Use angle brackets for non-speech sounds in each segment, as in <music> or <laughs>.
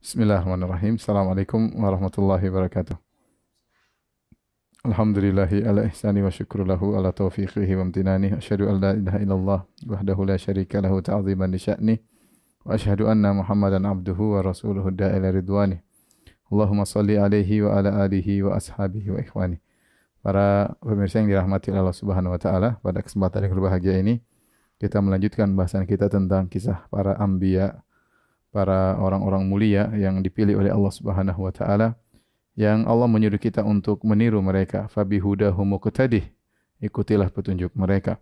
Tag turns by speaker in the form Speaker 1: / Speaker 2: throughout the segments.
Speaker 1: Bismillahirrahmanirrahim. Assalamualaikum warahmatullahi wabarakatuh. Alhamdulillahi ala ihsani wa syukru lahu ala taufiqihi wa amtinani. Asyadu an la ilaha illallah wahdahu la syarika lahu ta'ziman nisya'ni. Wa asyhadu anna Muhammadan abduhu wa rasuluhu da'ila ridwani. Allahumma salli alaihi wa ala alihi wa ashabihi wa ikhwani. Para pemirsa yang dirahmati Allah Subhanahu wa taala, pada kesempatan yang berbahagia ini kita melanjutkan bahasan kita tentang kisah para ambiya' para orang-orang mulia yang dipilih oleh Allah Subhanahu wa taala yang Allah menyuruh kita untuk meniru mereka fabi hudahum ikutilah petunjuk mereka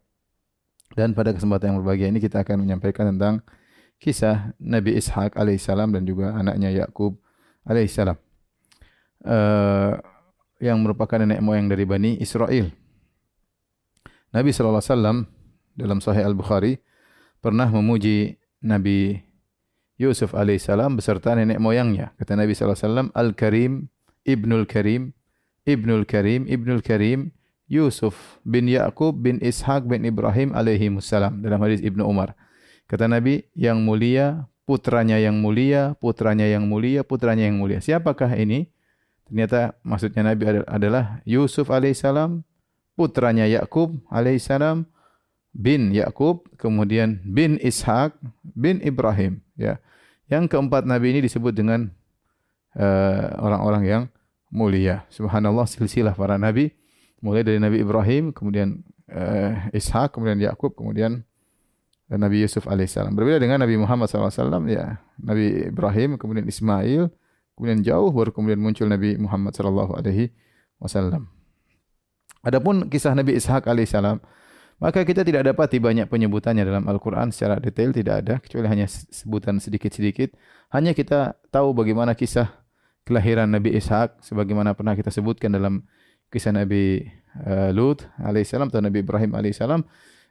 Speaker 1: dan pada kesempatan yang berbahagia ini kita akan menyampaikan tentang kisah Nabi Ishaq alaihissalam dan juga anaknya Yakub alaihissalam uh, eh, yang merupakan nenek moyang dari Bani Israel. Nabi sallallahu alaihi wasallam dalam Sahih Al-Bukhari pernah memuji Nabi Yusuf alaihissalam beserta nenek moyangnya. Kata Nabi SAW, Al-Karim, Ibnul Karim, Ibnul Karim, Ibnul Karim, Yusuf bin Yakub bin Ishaq bin Ibrahim alaihimussalam. Dalam hadis Ibnu Umar. Kata Nabi, yang mulia, putranya yang mulia, putranya yang mulia, putranya yang mulia. Siapakah ini? Ternyata maksudnya Nabi adalah Yusuf alaihissalam, putranya Yakub alaihissalam, bin Yakub, kemudian bin Ishak, bin Ibrahim ya. Yang keempat nabi ini disebut dengan eh, orang-orang uh, yang mulia. Subhanallah silsilah para nabi mulai dari Nabi Ibrahim, kemudian uh, Ishak, kemudian Yakub, kemudian uh, Nabi Yusuf alaihissalam. Berbeda dengan Nabi Muhammad SAW, ya Nabi Ibrahim, kemudian Ismail, kemudian jauh baru kemudian muncul Nabi Muhammad saw. Adapun kisah Nabi Ishak alaihissalam, Maka kita tidak dapati banyak penyebutannya dalam Al-Quran secara detail tidak ada. Kecuali hanya sebutan sedikit-sedikit. Hanya kita tahu bagaimana kisah kelahiran Nabi Ishak. Sebagaimana pernah kita sebutkan dalam kisah Nabi uh, Lut AS atau Nabi Ibrahim AS.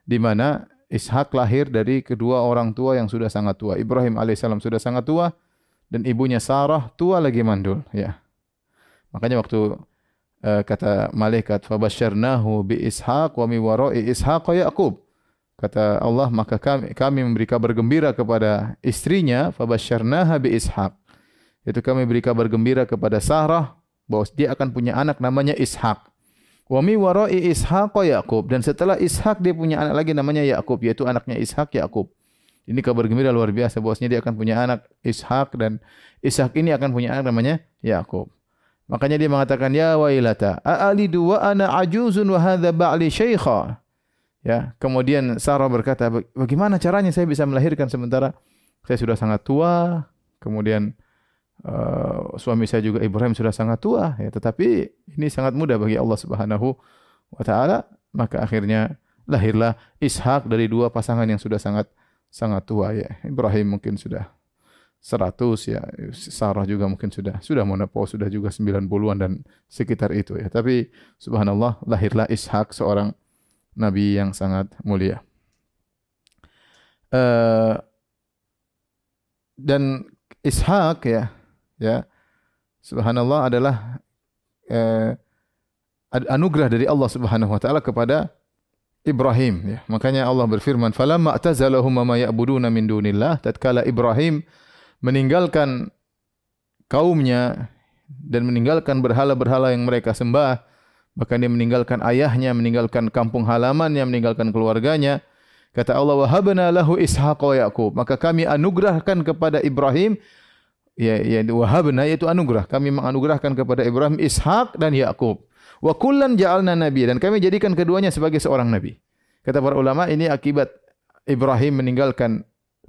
Speaker 1: Di mana Ishak lahir dari kedua orang tua yang sudah sangat tua. Ibrahim AS sudah sangat tua. Dan ibunya Sarah tua lagi mandul. Ya. Makanya waktu Eh, kata malaikat Fa fabasyarnahu bi ishaq wa mi wara'i ishaq yaqub kata Allah maka kami kami memberi kabar gembira kepada istrinya Fa fabasyarnaha bi ishaq itu kami beri kabar gembira kepada Sarah bahwa dia akan punya anak namanya Ishaq wa mi wara'i ishaq yaqub dan setelah Ishaq dia punya anak lagi namanya Yaqub yaitu anaknya Ishaq Yaqub ini kabar gembira luar biasa bahwasanya dia akan punya anak Ishaq dan Ishaq ini akan punya anak namanya Yaqub Makanya dia mengatakan ya wailata aalidu dua ana ajuzun wa hadza ba'li syaikha. Ya, kemudian Sarah berkata, "Bagaimana caranya saya bisa melahirkan sementara saya sudah sangat tua?" Kemudian uh, suami saya juga Ibrahim sudah sangat tua, ya, tetapi ini sangat mudah bagi Allah Subhanahu wa taala, maka akhirnya lahirlah Ishak dari dua pasangan yang sudah sangat sangat tua ya. Ibrahim mungkin sudah Seratus ya Sarah juga mungkin sudah sudah menopause sudah juga sembilan puluhan dan sekitar itu ya tapi subhanallah lahirlah Ishak seorang nabi yang sangat mulia uh, dan Ishak ya ya subhanallah adalah uh, anugerah dari Allah Subhanahu wa taala kepada Ibrahim ya makanya Allah berfirman falamma atazalahum ma ya'buduna min dunillah tatkala Ibrahim meninggalkan kaumnya dan meninggalkan berhala-berhala yang mereka sembah, bahkan dia meninggalkan ayahnya, meninggalkan kampung halamannya, meninggalkan keluarganya. Kata Allah, "Wahabna lahu Ishaq wa Yaqub." Maka kami anugerahkan kepada Ibrahim ya ya wahabna yaitu anugerah. Kami menganugerahkan kepada Ibrahim Ishaq dan Yaqub. Wa kullan ja'alna nabi dan kami jadikan keduanya sebagai seorang nabi. Kata para ulama ini akibat Ibrahim meninggalkan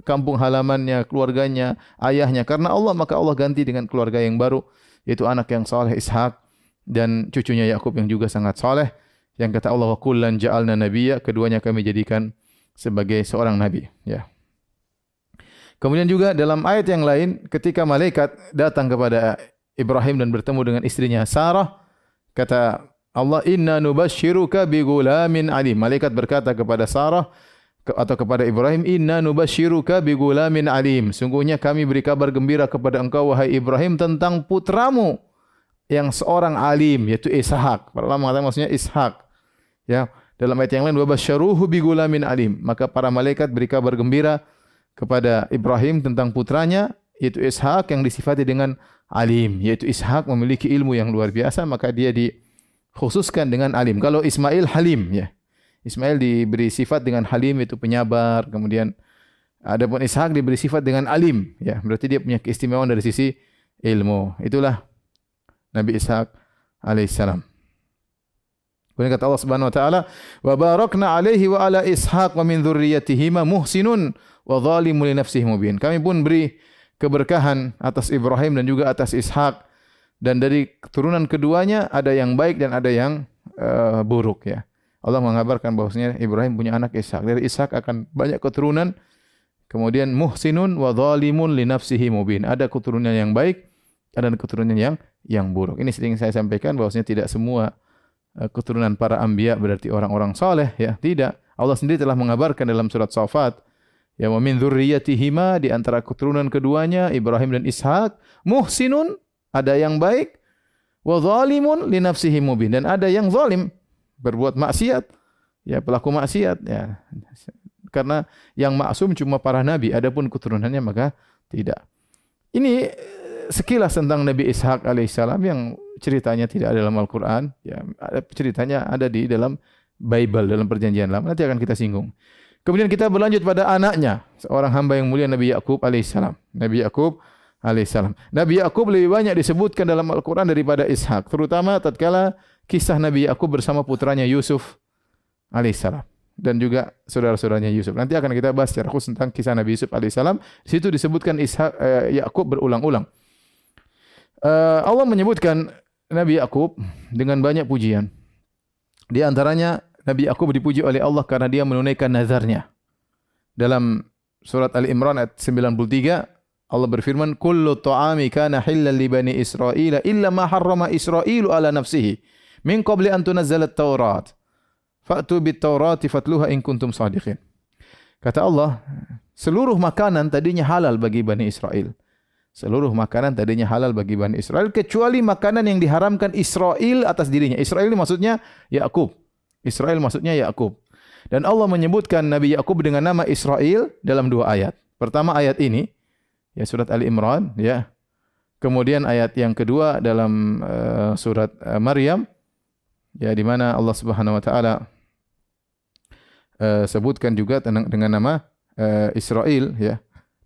Speaker 1: kampung halamannya, keluarganya, ayahnya. Karena Allah maka Allah ganti dengan keluarga yang baru, yaitu anak yang soleh Ishak dan cucunya Yakub yang juga sangat soleh. Yang kata Allah kullan ja'alna nabiya. keduanya kami jadikan sebagai seorang nabi, ya. Kemudian juga dalam ayat yang lain ketika malaikat datang kepada Ibrahim dan bertemu dengan istrinya Sarah, kata Allah inna nubashiruka bi gulamin ali. Malaikat berkata kepada Sarah, atau kepada Ibrahim inna nubashiruka bigulamin alim sungguhnya kami beri kabar gembira kepada engkau wahai Ibrahim tentang putramu yang seorang alim yaitu Ishak para ulama mengatakan maksudnya Ishak ya dalam ayat yang lain wabasyaruhu bigulamin alim maka para malaikat beri kabar gembira kepada Ibrahim tentang putranya yaitu Ishak yang disifati dengan alim yaitu Ishak memiliki ilmu yang luar biasa maka dia dikhususkan dengan alim kalau Ismail halim ya Ismail diberi sifat dengan halim itu penyabar. Kemudian ada pun Ishak diberi sifat dengan alim. Ya, berarti dia punya keistimewaan dari sisi ilmu. Itulah Nabi Ishak alaihissalam. Kemudian kata Allah Subhanahu wa taala, "Wa barakna alaihi wa ala Ishaq wa min dhurriyyatihima muhsinun wa zalimun li nafsihi mubin." Kami pun beri keberkahan atas Ibrahim dan juga atas Ishak. dan dari keturunan keduanya ada yang baik dan ada yang uh, buruk ya. Allah mengabarkan bahwasanya Ibrahim punya anak Ishak. Dari Ishak akan banyak keturunan. Kemudian muhsinun wa zalimun li nafsihi mubin. Ada keturunan yang baik, ada keturunan yang yang buruk. Ini sering saya sampaikan bahwasanya tidak semua eh, keturunan para anbiya berarti orang-orang saleh ya, tidak. Allah sendiri telah mengabarkan dalam surat Saffat Ya wa min dzurriyyatihima di antara keturunan keduanya Ibrahim dan Ishak muhsinun ada yang baik wa zalimun li nafsihi mubin dan ada yang zalim berbuat maksiat, ya pelaku maksiat ya. Karena yang maksum cuma para nabi, adapun keturunannya maka tidak. Ini eh, sekilas tentang Nabi Ishak alaihissalam yang ceritanya tidak ada dalam Al-Qur'an, ya ceritanya ada di dalam Bible dalam perjanjian lama nanti akan kita singgung. Kemudian kita berlanjut pada anaknya, seorang hamba yang mulia Nabi Yakub alaihissalam. Nabi Yakub alaihissalam. Nabi Yakub lebih banyak disebutkan dalam Al-Qur'an daripada Ishak, terutama tatkala kisah Nabi Yakub bersama putranya Yusuf alaihissalam dan juga saudara-saudaranya Yusuf. Nanti akan kita bahas secara khusus tentang kisah Nabi Yusuf alaihissalam. Di situ disebutkan Ishak eh, Yakub berulang-ulang. Uh, Allah menyebutkan Nabi Yakub dengan banyak pujian. Di antaranya Nabi Yakub dipuji oleh Allah karena dia menunaikan nazarnya. Dalam surat Ali Imran ayat 93 Allah berfirman, "Kullu ta'ami kana halal li bani Israila illa ma harrama Israilu ala nafsihi." min qabli an tunazzala at-taurat fa'tu bit-taurati fatluha in kuntum sadiqin Kata Allah, seluruh makanan tadinya halal bagi Bani Israel. Seluruh makanan tadinya halal bagi Bani Israel kecuali makanan yang diharamkan Israel atas dirinya. Israel ini maksudnya Yakub. Israel maksudnya Yakub. Dan Allah menyebutkan Nabi Yakub dengan nama Israel dalam dua ayat. Pertama ayat ini ya surat Ali Imran ya. Kemudian ayat yang kedua dalam uh, surat uh, Maryam ya di mana Allah Subhanahu wa taala eh, sebutkan juga dengan, dengan nama uh, Israel ya.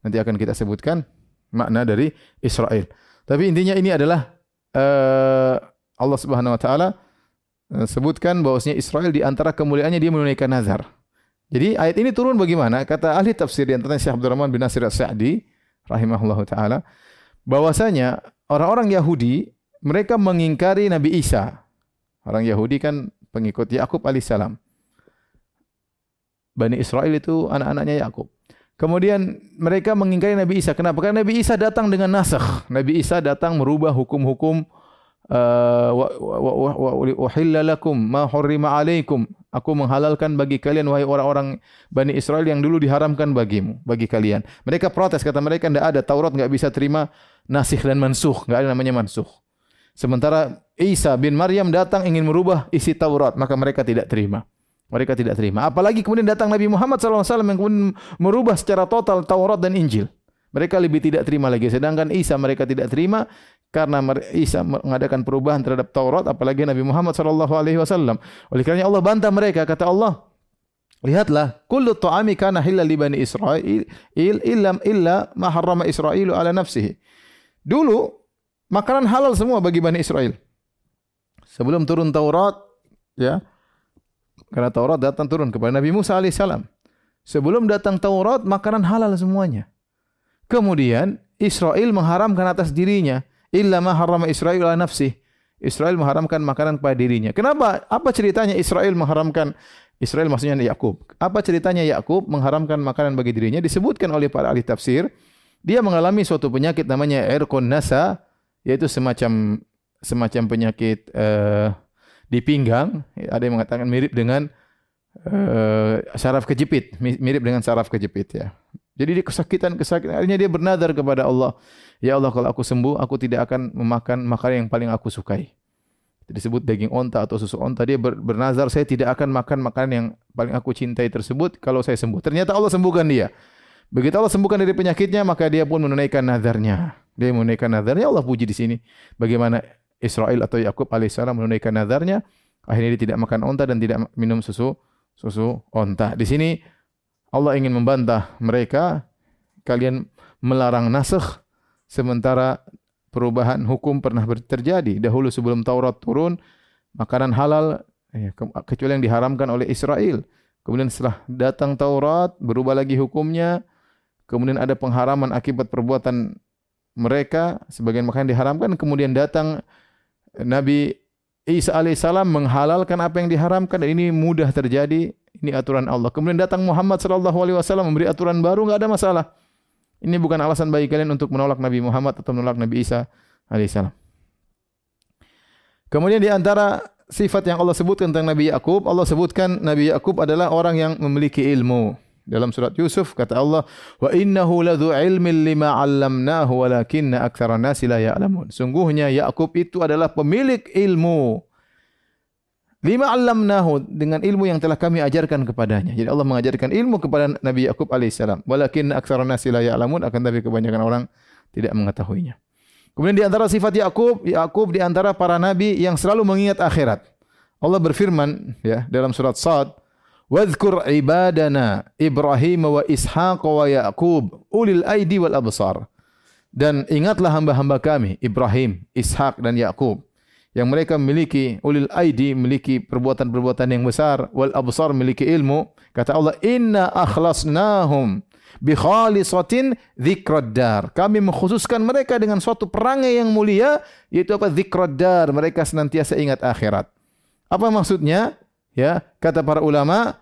Speaker 1: Nanti akan kita sebutkan makna dari Israel. Tapi intinya ini adalah uh, Allah Subhanahu wa taala sebutkan bahwasanya Israel di antara kemuliaannya dia menunaikan nazar. Jadi ayat ini turun bagaimana? Kata ahli tafsir yang antaranya Syekh Abdurrahman bin Nasir As-Sa'di taala bahwasanya orang-orang Yahudi mereka mengingkari Nabi Isa Orang Yahudi kan pengikut Yakub alaihissalam. Bani Israel itu anak-anaknya Yakub. Kemudian mereka mengingkari Nabi Isa. Kenapa? Karena Nabi Isa datang dengan nasakh. Nabi Isa datang merubah hukum-hukum uh, wa wa wa ma harrima alaikum. Aku menghalalkan bagi kalian wahai orang-orang Bani Israel yang dulu diharamkan bagimu, bagi kalian. Mereka protes kata mereka tidak ada Taurat enggak bisa terima nasikh dan mansukh, enggak ada namanya mansukh. Sementara Isa bin Maryam datang ingin merubah isi Taurat, maka mereka tidak terima. Mereka tidak terima. Apalagi kemudian datang Nabi Muhammad SAW yang kemudian merubah secara total Taurat dan Injil. Mereka lebih tidak terima lagi. Sedangkan Isa mereka tidak terima karena Isa mengadakan perubahan terhadap Taurat, apalagi Nabi Muhammad SAW. Oleh karena Allah bantah mereka, kata Allah, Lihatlah, kullu ta'ami kana halal li bani Israil illa illa ma harrama Israilu ala nafsihi. Dulu makanan halal semua bagi Bani Israel. Sebelum turun Taurat, ya. Karena Taurat datang turun kepada Nabi Musa alaihissalam. Sebelum datang Taurat, makanan halal semuanya. Kemudian Israel mengharamkan atas dirinya illa ma harrama Israel ala nafsi Israel mengharamkan makanan kepada dirinya. Kenapa? Apa ceritanya Israel mengharamkan Israel maksudnya Yakub. Apa ceritanya Yakub mengharamkan makanan bagi dirinya disebutkan oleh para ahli tafsir, dia mengalami suatu penyakit namanya erkon nasa yaitu semacam semacam penyakit uh, di pinggang, ada yang mengatakan mirip dengan uh, saraf kejepit, mirip dengan saraf kejepit ya. Jadi dia kesakitan-kesakitan, akhirnya dia bernadar kepada Allah, "Ya Allah, kalau aku sembuh, aku tidak akan memakan makanan yang paling aku sukai." disebut daging onta atau susu onta dia bernazar saya tidak akan makan makanan yang paling aku cintai tersebut kalau saya sembuh ternyata Allah sembuhkan dia begitu Allah sembuhkan dari penyakitnya maka dia pun menunaikan nazarnya dia menunaikan nazarnya ya Allah puji di sini bagaimana Israel atau Yakub alaihissalam menunaikan nazarnya, akhirnya dia tidak makan onta dan tidak minum susu susu onta. Di sini Allah ingin membantah mereka, kalian melarang nasakh sementara perubahan hukum pernah terjadi dahulu sebelum Taurat turun makanan halal ya, kecuali yang diharamkan oleh Israel. Kemudian setelah datang Taurat berubah lagi hukumnya. Kemudian ada pengharaman akibat perbuatan mereka sebagian makanan diharamkan kemudian datang Nabi Isa alaihissalam menghalalkan apa yang diharamkan dan ini mudah terjadi ini aturan Allah. Kemudian datang Muhammad sallallahu alaihi wasallam memberi aturan baru enggak ada masalah. Ini bukan alasan bagi kalian untuk menolak Nabi Muhammad atau menolak Nabi Isa alaihissalam. Kemudian di antara sifat yang Allah sebutkan tentang Nabi Yakub, Allah sebutkan Nabi Yakub adalah orang yang memiliki ilmu. Dalam surat Yusuf kata Allah, "Wa innahu ladzu ilmin lima 'allamnahu walakinna aktsaran nasi la ya'lamun." Sungguhnya Yakub itu adalah pemilik ilmu. Lima 'allamnahu dengan ilmu yang telah kami ajarkan kepadanya. Jadi Allah mengajarkan ilmu kepada Nabi Yakub alaihissalam. Walakin aktsaran nasi la ya'lamun akan tapi kebanyakan orang tidak mengetahuinya. Kemudian di antara sifat Yakub, Yakub di antara para nabi yang selalu mengingat akhirat. Allah berfirman ya dalam surat Sad, Wadhkur ibadana Ibrahim wa Ishaq wa Yaqub ulil aidi wal absar. Dan ingatlah hamba-hamba kami Ibrahim, Ishak dan Yakub yang mereka memiliki ulil aidi memiliki perbuatan-perbuatan yang besar wal absar memiliki ilmu kata Allah inna akhlasnahum bi khalisatin dzikraddar kami mengkhususkan mereka dengan suatu perangai yang mulia yaitu apa dzikraddar mereka senantiasa ingat akhirat apa maksudnya Ya, kata para ulama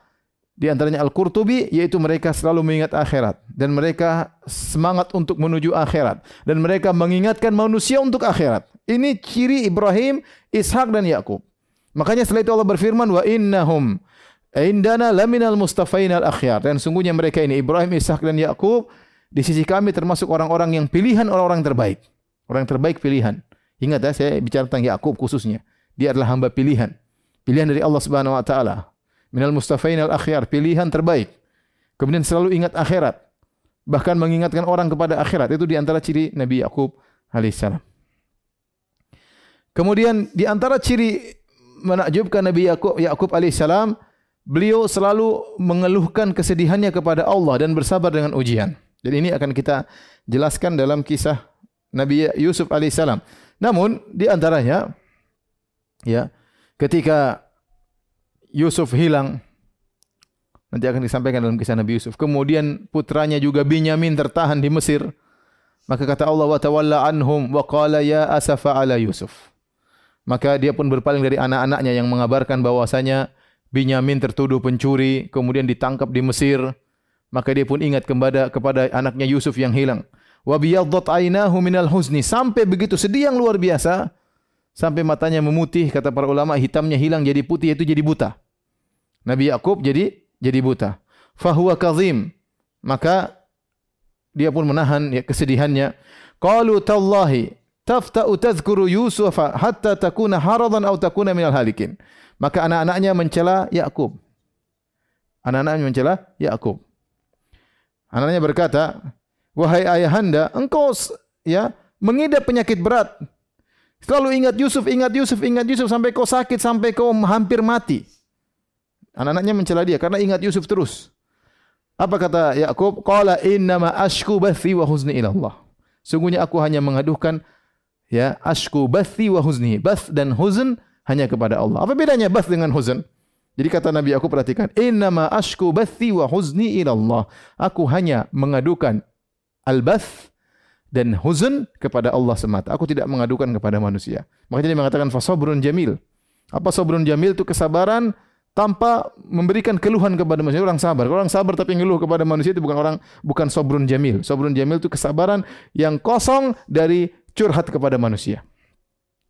Speaker 1: di antaranya Al-Qurtubi yaitu mereka selalu mengingat akhirat dan mereka semangat untuk menuju akhirat dan mereka mengingatkan manusia untuk akhirat. Ini ciri Ibrahim, Ishak dan Yakub. Makanya setelah itu Allah berfirman wa innahum indana laminal mustafainal akhyar dan sungguhnya mereka ini Ibrahim, Ishak dan Yakub di sisi kami termasuk orang-orang yang pilihan orang-orang terbaik. Orang terbaik pilihan. Ingat ya, saya bicara tentang Yakub khususnya. Dia adalah hamba pilihan. Pilihan dari Allah Subhanahu wa taala. Minal mustafain al akhyar, pilihan terbaik. Kemudian selalu ingat akhirat. Bahkan mengingatkan orang kepada akhirat itu di antara ciri Nabi Yakub alaihissalam. Kemudian di antara ciri menakjubkan Nabi Yakub Yakub alaihissalam, beliau selalu mengeluhkan kesedihannya kepada Allah dan bersabar dengan ujian. Jadi ini akan kita jelaskan dalam kisah Nabi Yusuf alaihissalam. Namun di antaranya ya ketika Yusuf hilang nanti akan disampaikan dalam kisah Nabi Yusuf kemudian putranya juga Binyamin tertahan di Mesir maka kata Allah wa tawalla anhum wa qala ya asafa ala Yusuf maka dia pun berpaling dari anak-anaknya yang mengabarkan bahwasanya Binyamin tertuduh pencuri kemudian ditangkap di Mesir maka dia pun ingat kepada kepada anaknya Yusuf yang hilang wa biyadhat ainahu minal huzni sampai begitu sedih yang luar biasa sampai matanya memutih kata para ulama hitamnya hilang jadi putih itu jadi buta. Nabi Yakub jadi jadi buta. Fahuwa kazim. Maka dia pun menahan ya, kesedihannya. Qalu tallahi Tafta Utazkuru Yusuf hatta takuna haradan atau takuna minal halikin. Maka anak-anaknya mencela Yakub. Anak-anaknya mencela Yakub. Anak-anaknya berkata, "Wahai ayahanda, engkau ya mengidap penyakit berat Selalu ingat Yusuf, ingat Yusuf, ingat Yusuf sampai kau sakit, sampai kau hampir mati. Anak-anaknya mencela dia karena ingat Yusuf terus. Apa kata Yakub? Qala nama ashku bathi wa huzni ila Allah. Sungguhnya aku hanya mengaduhkan ya ashku bathi wa huzni. Bath dan huzn hanya kepada Allah. Apa bedanya bath dengan huzn? Jadi kata Nabi aku perhatikan, nama ashku bathi wa huzni ila Allah. Aku hanya mengadukan al-bath dan huzun kepada Allah semata. Aku tidak mengadukan kepada manusia. Makanya dia mengatakan fasabrun jamil. Apa sabrun jamil itu kesabaran tanpa memberikan keluhan kepada manusia. Orang sabar. orang sabar tapi ngeluh kepada manusia itu bukan orang bukan sabrun jamil. Sabrun jamil itu kesabaran yang kosong dari curhat kepada manusia.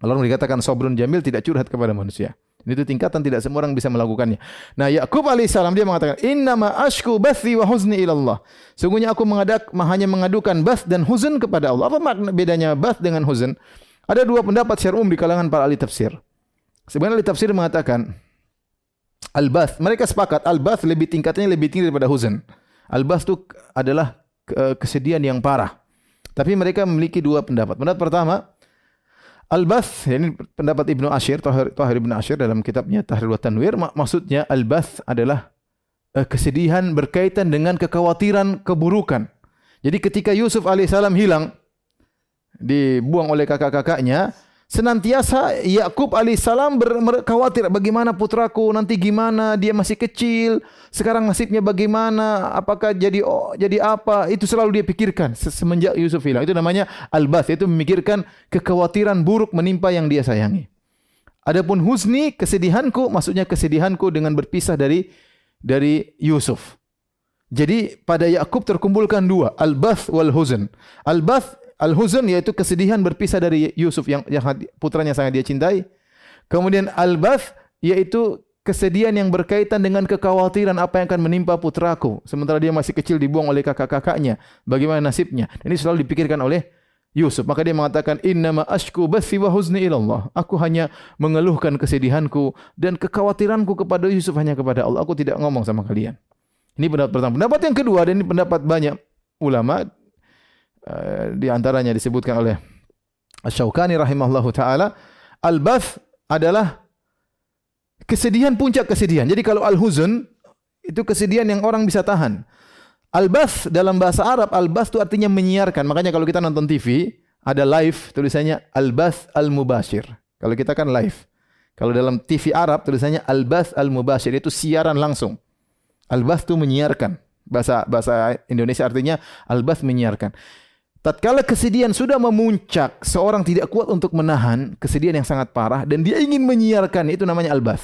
Speaker 1: Kalau dikatakan sabrun jamil tidak curhat kepada manusia. Itu tingkatan tidak semua orang bisa melakukannya. Nah, Yakub alaihissalam dia mengatakan, ma ashku bathi wa huzni ilallah." Sungguhnya aku mengadak hanya mengadukan bath dan huzn kepada Allah. Apa makna bedanya bath dengan huzn? Ada dua pendapat secara umum di kalangan para ahli tafsir. Sebenarnya ahli tafsir mengatakan al-bath, mereka sepakat al-bath lebih tingkatnya lebih tinggi daripada huzn. Al-bath itu adalah kesedihan yang parah. Tapi mereka memiliki dua pendapat. Pendapat pertama, Al-Bath, ini pendapat Ibn Ashir, Tahir, Tahir Ibnu Ashir dalam kitabnya Tahrir wa Tanwir, mak maksudnya Al-Bath adalah uh, kesedihan berkaitan dengan kekhawatiran keburukan. Jadi ketika Yusuf alaihissalam hilang, dibuang oleh kakak-kakaknya, senantiasa Yakub alaihissalam khawatir bagaimana putraku nanti gimana dia masih kecil sekarang nasibnya bagaimana apakah jadi oh, jadi apa itu selalu dia pikirkan semenjak Yusuf hilang itu namanya albas itu memikirkan kekhawatiran buruk menimpa yang dia sayangi adapun husni kesedihanku maksudnya kesedihanku dengan berpisah dari dari Yusuf jadi pada Yakub terkumpulkan dua, albas wal huzn. albas Al-huzn yaitu kesedihan berpisah dari Yusuf yang, yang putranya sangat dia cintai. Kemudian al-bath yaitu kesedihan yang berkaitan dengan kekhawatiran apa yang akan menimpa putraku. Sementara dia masih kecil dibuang oleh kakak-kakaknya. Bagaimana nasibnya? Ini selalu dipikirkan oleh Yusuf. Maka dia mengatakan, Innama ashku bathi wa huzni ilallah. Aku hanya mengeluhkan kesedihanku dan kekhawatiranku kepada Yusuf hanya kepada Allah. Aku tidak ngomong sama kalian. Ini pendapat pertama. Pendapat yang kedua dan ini pendapat banyak ulama Eh, di antaranya disebutkan oleh Syaukani rahimahullahu taala al-bath adalah kesedihan puncak kesedihan. Jadi kalau al huzn itu kesedihan yang orang bisa tahan. Al-bath dalam bahasa Arab al-bath itu artinya menyiarkan. Makanya kalau kita nonton TV ada live tulisannya al-bath al-mubashir. Kalau kita kan live. Kalau dalam TV Arab tulisannya al-bath al-mubashir itu siaran langsung. Al-bath itu menyiarkan. Bahasa bahasa Indonesia artinya al-bath menyiarkan. Tatkala kesedihan sudah memuncak, seorang tidak kuat untuk menahan kesedihan yang sangat parah dan dia ingin menyiarkan, itu namanya albas.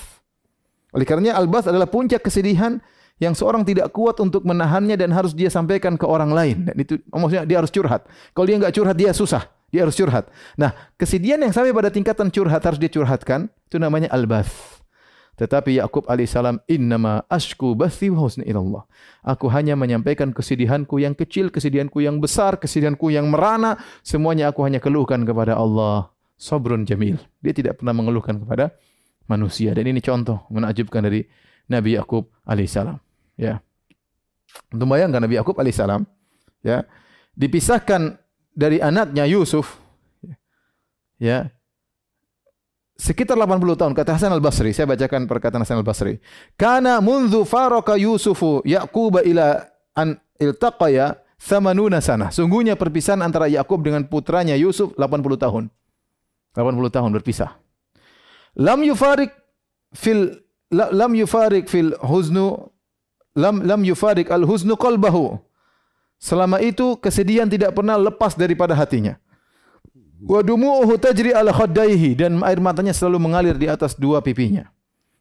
Speaker 1: Oleh karenanya albas adalah puncak kesedihan yang seorang tidak kuat untuk menahannya dan harus dia sampaikan ke orang lain. Dan itu maksudnya dia harus curhat. Kalau dia nggak curhat dia susah, dia harus curhat. Nah, kesedihan yang sampai pada tingkatan curhat harus dia curhatkan, itu namanya albas. Tetapi Yakub alaihissalam innama ashku bathi wa husni ilallah. Aku hanya menyampaikan kesedihanku yang kecil, kesedihanku yang besar, kesedihanku yang merana, semuanya aku hanya keluhkan kepada Allah. Sabrun jamil. Dia tidak pernah mengeluhkan kepada manusia dan ini contoh menakjubkan dari Nabi Yakub alaihissalam. Ya. Untuk bayangkan Nabi Yakub alaihissalam ya dipisahkan dari anaknya Yusuf ya sekitar 80 tahun kata Hasan al-Basri saya bacakan perkataan Hasan al-Basri kana mundu faraka yusufu yaquba ila an iltaqaya thamanuna sana sungguhnya perpisahan antara Yakub dengan putranya Yusuf 80 tahun 80 tahun berpisah lam yufarik fil lam yufarik fil huznu lam lam yufarik al huznu qalbahu selama itu kesedihan tidak pernah lepas daripada hatinya Wa dumu'uhu tajri ala khaddaihi dan air matanya selalu mengalir di atas dua pipinya.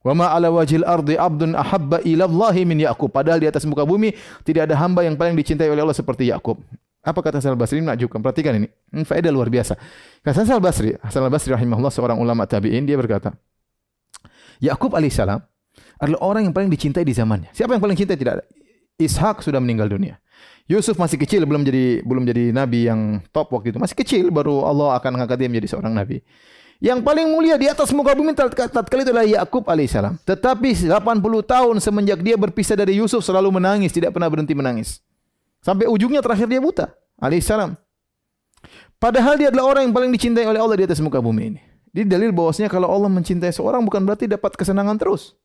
Speaker 1: Wa ma ala wajhil ardi abdun ahabba ila Allah min Yaqub. Padahal di atas muka bumi tidak ada hamba yang paling dicintai oleh Allah seperti Yakub. Apa kata Hasan al-Basri? Menakjubkan. Perhatikan ini. faedah luar biasa. Kata Hasan al-Basri, Hasan al-Basri rahimahullah seorang ulama tabi'in, dia berkata, Yakub alaihissalam adalah orang yang paling dicintai di zamannya. Siapa yang paling cinta tidak ada? Ishak sudah meninggal dunia. Yusuf masih kecil belum jadi belum jadi nabi yang top waktu itu masih kecil baru Allah akan mengangkat dia menjadi seorang nabi. Yang paling mulia di atas muka bumi tatkala itu adalah Yakub alaihissalam. Tetapi 80 tahun semenjak dia berpisah dari Yusuf selalu menangis, tidak pernah berhenti menangis. Sampai ujungnya terakhir dia buta alaihissalam. Padahal dia adalah orang yang paling dicintai oleh Allah di atas muka bumi ini. Di dalil bahwasanya kalau Allah mencintai seorang bukan berarti dapat kesenangan terus.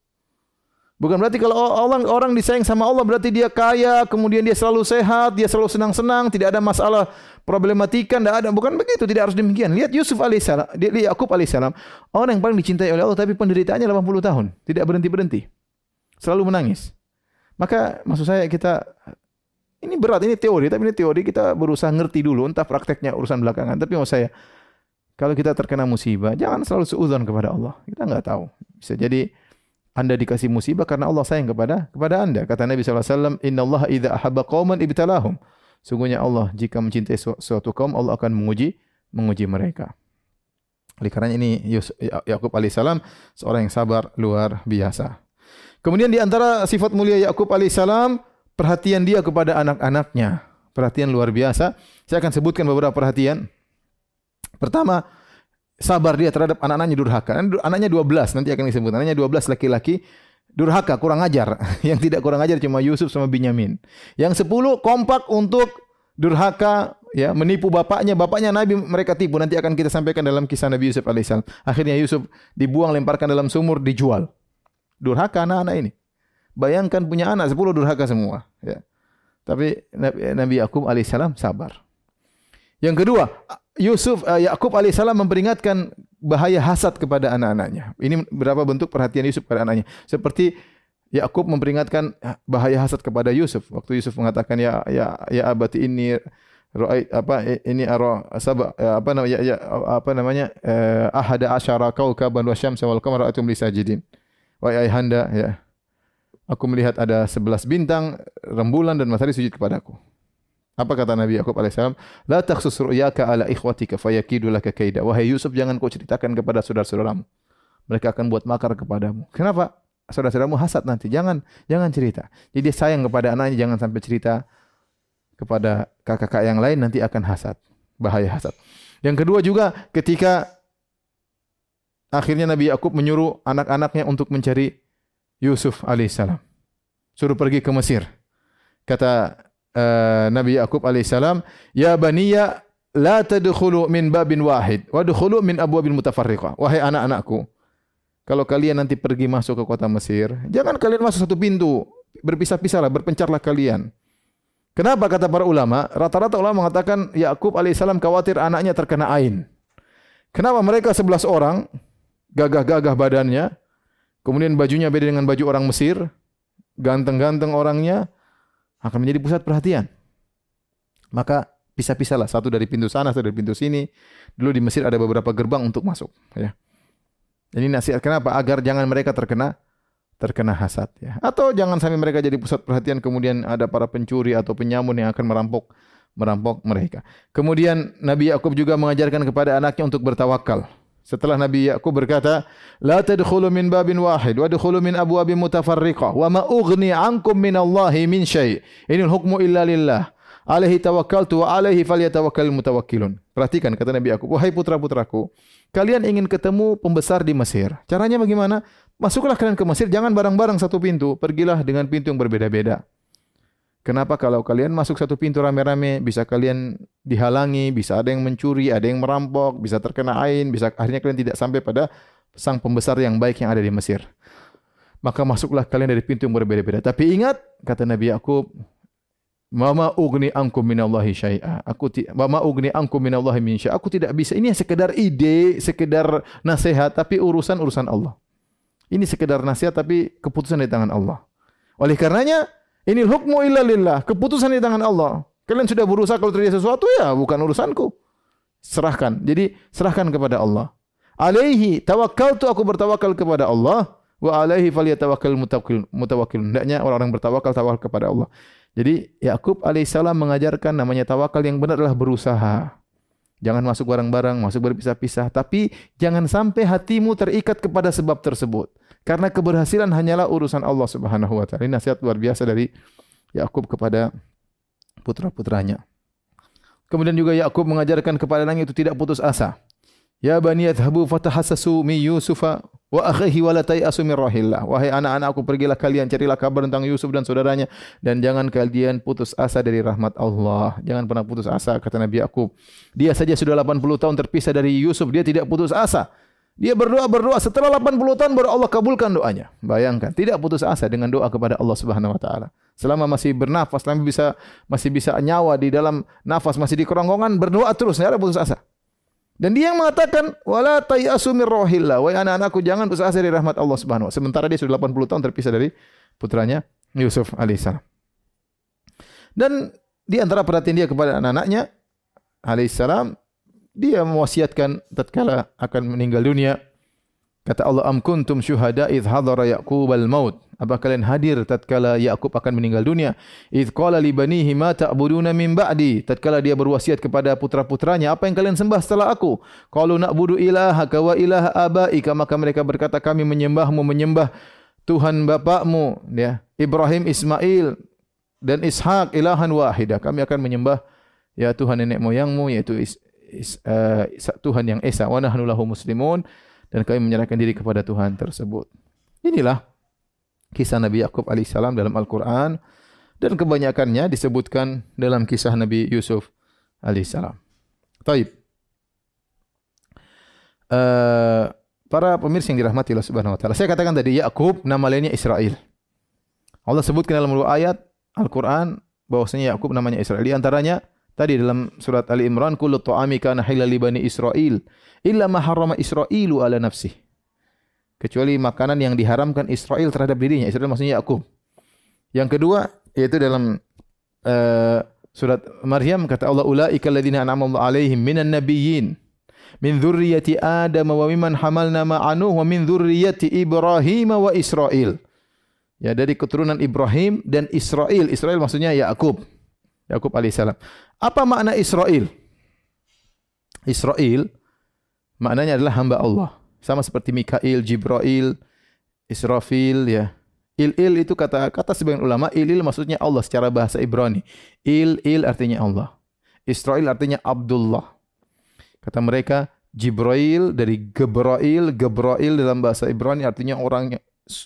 Speaker 1: Bukan berarti kalau orang orang disayang sama Allah berarti dia kaya, kemudian dia selalu sehat, dia selalu senang-senang, tidak ada masalah problematika, tidak ada. Bukan begitu, tidak harus demikian. Lihat Yusuf alaihissalam, lihat Yakub alaihissalam, orang yang paling dicintai oleh Allah tapi penderitaannya 80 tahun, tidak berhenti-berhenti. Selalu menangis. Maka maksud saya kita ini berat, ini teori, tapi ini teori kita berusaha ngerti dulu, entah prakteknya urusan belakangan. Tapi maksud saya, kalau kita terkena musibah, jangan selalu seuzon kepada Allah. Kita nggak tahu. Bisa jadi anda dikasih musibah karena Allah sayang kepada kepada Anda. Kata Nabi SAW, Inna Allah idha ahabba qawman ibtalahum. Sungguhnya Allah jika mencintai su suatu kaum, Allah akan menguji menguji mereka. Oleh karena ini Yakub alaihissalam seorang yang sabar luar biasa. Kemudian di antara sifat mulia Yakub alaihissalam perhatian dia kepada anak-anaknya. Perhatian luar biasa. Saya akan sebutkan beberapa perhatian. Pertama, sabar dia terhadap anak-anaknya durhaka. Anaknya 12 nanti akan disebut. Anaknya 12 laki-laki durhaka, kurang ajar. <laughs> Yang tidak kurang ajar cuma Yusuf sama Binyamin. Yang 10 kompak untuk durhaka ya menipu bapaknya bapaknya nabi mereka tipu nanti akan kita sampaikan dalam kisah Nabi Yusuf alaihissalam akhirnya Yusuf dibuang lemparkan dalam sumur dijual durhaka anak-anak ini bayangkan punya anak 10 durhaka semua ya tapi Nabi Yakub alaihissalam sabar Yang kedua, Yusuf uh, eh, Yakub alaihissalam memperingatkan bahaya hasad kepada anak-anaknya. Ini berapa bentuk perhatian Yusuf kepada anaknya. Seperti Yakub memperingatkan eh, bahaya hasad kepada Yusuf. Waktu Yusuf mengatakan ya ya ya abati ini ru'ai apa ini ara sabah eh, apa namanya ya, apa namanya eh, ahada asyara kaukaban wa syamsa wal qamara atum li Wa ya ayhanda ya. Aku melihat ada sebelas bintang, rembulan dan matahari sujud kepadaku. Apa kata Nabi Yaakob AS? La taksus ru'yaka ala ikhwatika fayakidu laka kaida. Wahai Yusuf, jangan kau ceritakan kepada saudara-saudaramu. Mereka akan buat makar kepadamu. Kenapa? Saudara-saudaramu hasad nanti. Jangan jangan cerita. Jadi sayang kepada anaknya, jangan sampai cerita kepada kakak-kakak yang lain, nanti akan hasad. Bahaya hasad. Yang kedua juga, ketika akhirnya Nabi Yaakob menyuruh anak-anaknya untuk mencari Yusuf AS. Suruh pergi ke Mesir. Kata Eh, Nabi Yaqub alaihissalam, "Ya baniya la tadkhulu min babin wahid wa dkhulu min abwabin mutafarriqah." Wahai anak-anakku, kalau kalian nanti pergi masuk ke kota Mesir, jangan kalian masuk satu pintu, berpisah-pisahlah, berpencarlah kalian. Kenapa kata para ulama? Rata-rata ulama mengatakan Yakub alaihissalam khawatir anaknya terkena ain. Kenapa mereka sebelas orang gagah-gagah badannya, kemudian bajunya beda dengan baju orang Mesir, ganteng-ganteng orangnya, akan menjadi pusat perhatian. Maka pisah-pisahlah satu dari pintu sana, satu dari pintu sini. Dulu di Mesir ada beberapa gerbang untuk masuk. Ya. Ini nasihat kenapa? Agar jangan mereka terkena terkena hasad ya. Atau jangan sampai mereka jadi pusat perhatian kemudian ada para pencuri atau penyamun yang akan merampok merampok mereka. Kemudian Nabi Yakub juga mengajarkan kepada anaknya untuk bertawakal. Setelah Nabi Yakub berkata, "La tadkhulu min babin wahid wa dkhulu min abwabin mutafarriqah wa ma ughni ankum min Allahi min syai". Ini hukum illa lillah. Alaihi tawakkaltu wa alaihi falyatawakkal mutawakkilun. Perhatikan kata Nabi Yakub, "Wahai putra-putraku, kalian ingin ketemu pembesar di Mesir. Caranya bagaimana? Masuklah kalian ke Mesir, jangan barang-barang satu pintu, pergilah dengan pintu yang berbeda-beda." Kenapa kalau kalian masuk satu pintu rame-rame, bisa kalian dihalangi, bisa ada yang mencuri, ada yang merampok, bisa terkena ain, bisa akhirnya kalian tidak sampai pada sang pembesar yang baik yang ada di Mesir. Maka masuklah kalian dari pintu yang berbeda-beda. Tapi ingat, kata Nabi aku Mama ugni angku minallahi syai'a. Aku ti, mama ugni angku minallahi min syai'a. Aku tidak bisa. Ini sekedar ide, sekedar nasihat, tapi urusan-urusan Allah. Ini sekedar nasihat, tapi keputusan di tangan Allah. Oleh karenanya, Inil hukmu illa lillah. Keputusan di tangan Allah. Kalian sudah berusaha kalau terjadi sesuatu ya bukan urusanku. Serahkan. Jadi serahkan kepada Allah. Alaihi tu aku bertawakal kepada Allah wa alaihi falyatawakkal mutawakil. Hendaknya orang-orang bertawakal tawakal kepada Allah. Jadi Yakub alaihissalam mengajarkan namanya tawakal yang benar adalah berusaha. Jangan masuk barang-barang, masuk berpisah-pisah, tapi jangan sampai hatimu terikat kepada sebab tersebut. karena keberhasilan hanyalah urusan Allah Subhanahu wa taala. Ini nasihat luar biasa dari Yakub kepada putra-putranya. Kemudian juga Yakub mengajarkan kepada anaknya itu tidak putus asa. Ya bani adhabu fatahassasu mi Yusufa wa akhihi wa la tayasu min rahillah. Wahai anak-anakku pergilah kalian carilah kabar tentang Yusuf dan saudaranya dan jangan kalian putus asa dari rahmat Allah. Jangan pernah putus asa kata Nabi Yakub. Dia saja sudah 80 tahun terpisah dari Yusuf, dia tidak putus asa. Dia berdoa berdoa setelah 80 tahun baru Allah kabulkan doanya. Bayangkan, tidak putus asa dengan doa kepada Allah Subhanahu wa taala. Selama masih bernafas, selama bisa masih bisa nyawa di dalam nafas, masih di kerongkongan, berdoa terus, tidak ada putus asa. Dan dia yang mengatakan, "Wala tayasu min rohillah." Wahai anak-anakku, jangan putus asa dari rahmat Allah Subhanahu wa taala. Sementara dia sudah 80 tahun terpisah dari putranya Yusuf alaihissalam. Dan di antara perhatian dia kepada anak-anaknya alaihissalam dia mewasiatkan tatkala akan meninggal dunia kata Allah am kuntum syuhada id hadara yaqub al maut apa kalian hadir tatkala Yaqub akan meninggal dunia id qala li banihi ma ta'buduna min ba'di tatkala dia berwasiat kepada putra-putranya apa yang kalian sembah setelah aku qalu na'budu ilaha ka wa ilaha abaika maka mereka berkata kami menyembahmu menyembah Tuhan bapakmu ya Ibrahim Ismail dan Ishak ilahan wahida kami akan menyembah ya Tuhan nenek moyangmu yaitu uh, Tuhan yang Esa wa nahnu lahu muslimun dan kami menyerahkan diri kepada Tuhan tersebut. Inilah kisah Nabi Yakub alaihissalam dalam Al-Qur'an dan kebanyakannya disebutkan dalam kisah Nabi Yusuf alaihissalam. Taib. Uh, para pemirsa yang dirahmati Allah Subhanahu wa taala. Saya katakan tadi Yakub nama lainnya Israel. Allah sebutkan dalam beberapa ayat Al-Qur'an bahwasanya Yakub namanya Israel. Di antaranya Tadi dalam surat Ali Imran kullu ta'ami kana halal li bani Israil illa ma harrama Israilu ala nafsih. Kecuali makanan yang diharamkan Israel terhadap dirinya. Israel maksudnya Yakub. Yang kedua yaitu dalam uh, surat Maryam kata Allah ulaika alladziina an'ama Allah alaihim minan nabiyyin min dzurriyyati Adam wa mimman hamalna ma'anuh wa min dzurriyyati Ibrahim wa Israil. Ya dari keturunan Ibrahim dan Israel. Israel maksudnya Yakub. Yakub alaihissalam. Apa makna Israel? Israel maknanya adalah hamba Allah. Sama seperti Mikail, Jibril, Israfil ya. Il-il itu kata kata sebagian ulama il-il maksudnya Allah secara bahasa Ibrani. Il-il artinya Allah. Israel artinya Abdullah. Kata mereka Jibril dari Gebrail, Gebrail dalam bahasa Ibrani artinya orang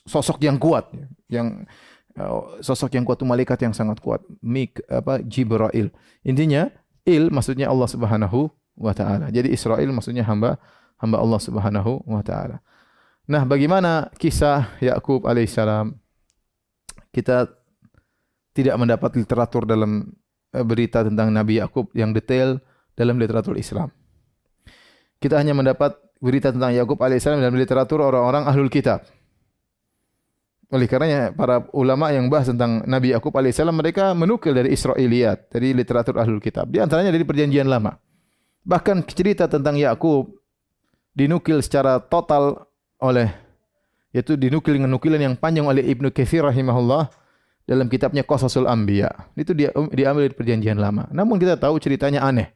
Speaker 1: sosok yang kuat, ya. yang Oh, sosok yang kuat itu malaikat yang sangat kuat mik apa jibril intinya il maksudnya Allah Subhanahu wa taala jadi israil maksudnya hamba hamba Allah Subhanahu wa taala nah bagaimana kisah yakub alaihi salam kita tidak mendapat literatur dalam eh, berita tentang nabi yakub yang detail dalam literatur Islam kita hanya mendapat berita tentang yakub alaihi salam dalam literatur orang-orang ahlul kitab oleh karenanya para ulama yang bahas tentang Nabi Yakub alaihi salam mereka menukil dari Israiliyat, dari literatur Ahlul Kitab. Di antaranya dari perjanjian lama. Bahkan cerita tentang Yakub dinukil secara total oleh yaitu dinukil dengan nukilan yang panjang oleh Ibnu Katsir rahimahullah dalam kitabnya Qasasul Anbiya. Itu dia um, diambil dari perjanjian lama. Namun kita tahu ceritanya aneh.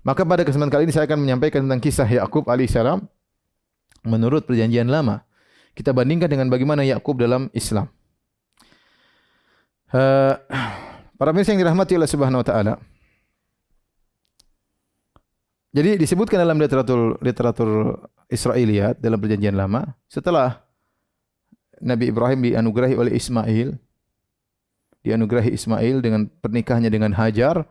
Speaker 1: Maka pada kesempatan kali ini saya akan menyampaikan tentang kisah Yakub alaihi salam menurut perjanjian lama kita bandingkan dengan bagaimana Yakub dalam Islam. Uh, para pemirsa yang dirahmati oleh Subhanahu wa taala. Jadi disebutkan dalam literatur literatur Israiliyat dalam perjanjian lama, setelah Nabi Ibrahim dianugerahi oleh Ismail, dianugerahi Ismail dengan pernikahannya dengan Hajar,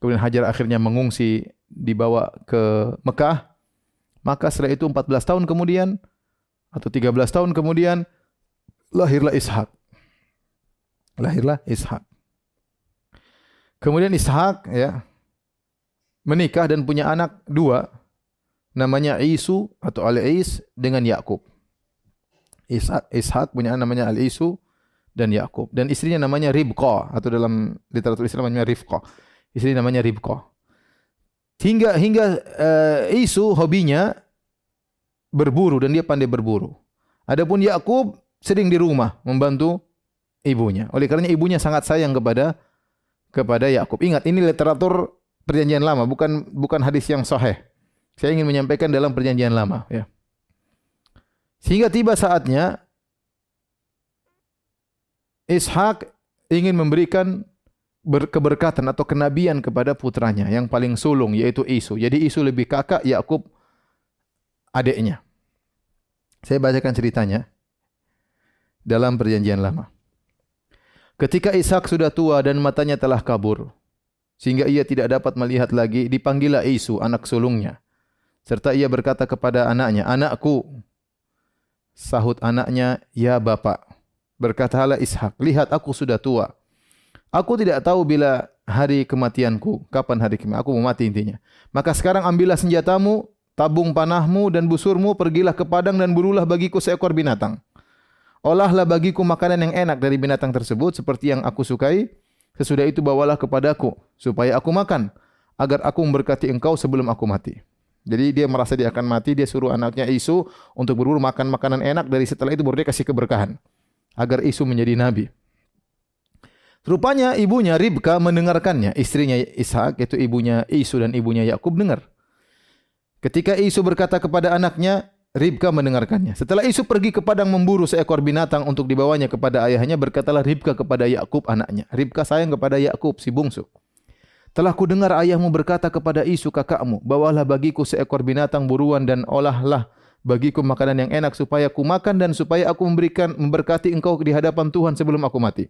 Speaker 1: kemudian Hajar akhirnya mengungsi dibawa ke Mekah. Maka setelah itu 14 tahun kemudian, atau 13 tahun kemudian lahirlah Ishak. Lahirlah Ishak. Kemudian Ishak ya menikah dan punya anak dua namanya Isu atau Al-Is dengan Yakub. Ishak, Ishak punya anak namanya Al-Isu dan Yakub dan istrinya namanya Ribqa atau dalam literatur Islam namanya Rifqa. Istri namanya Ribqa. Hingga hingga uh, Isu hobinya berburu dan dia pandai berburu. Adapun Yakub sering di rumah membantu ibunya. Oleh karenanya ibunya sangat sayang kepada kepada Yakub. Ingat ini literatur perjanjian lama, bukan bukan hadis yang sahih. Saya ingin menyampaikan dalam perjanjian lama, ya. Sehingga tiba saatnya Ishak ingin memberikan keberkatan atau kenabian kepada putranya yang paling sulung yaitu Isu. Jadi Isu lebih kakak, Yakub adiknya. Saya bacakan ceritanya dalam perjanjian lama. Ketika Ishak sudah tua dan matanya telah kabur, sehingga ia tidak dapat melihat lagi, dipanggillah Isu, anak sulungnya. Serta ia berkata kepada anaknya, Anakku, sahut anaknya, ya bapak. Berkatalah Ishak, lihat aku sudah tua. Aku tidak tahu bila hari kematianku, kapan hari kematianku, aku mau mati intinya. Maka sekarang ambillah senjatamu Tabung panahmu dan busurmu, pergilah ke padang dan burulah bagiku seekor binatang. Olahlah bagiku makanan yang enak dari binatang tersebut seperti yang aku sukai. Sesudah itu bawalah kepadaku supaya aku makan agar aku memberkati engkau sebelum aku mati. Jadi dia merasa dia akan mati, dia suruh anaknya Isu untuk berburu makan makanan enak dari setelah itu baru dia kasih keberkahan agar Isu menjadi nabi. Rupanya ibunya Ribka mendengarkannya, istrinya Ishak yaitu ibunya Isu dan ibunya Yakub dengar. Ketika Isu berkata kepada anaknya, Ribka mendengarkannya. Setelah Isu pergi ke padang memburu seekor binatang untuk dibawanya kepada ayahnya, berkatalah Ribka kepada Yakub anaknya. Ribka sayang kepada Yakub si bungsu. Telah ku dengar ayahmu berkata kepada Isu kakakmu, bawalah bagiku seekor binatang buruan dan olahlah bagiku makanan yang enak supaya ku makan dan supaya aku memberikan memberkati engkau di hadapan Tuhan sebelum aku mati.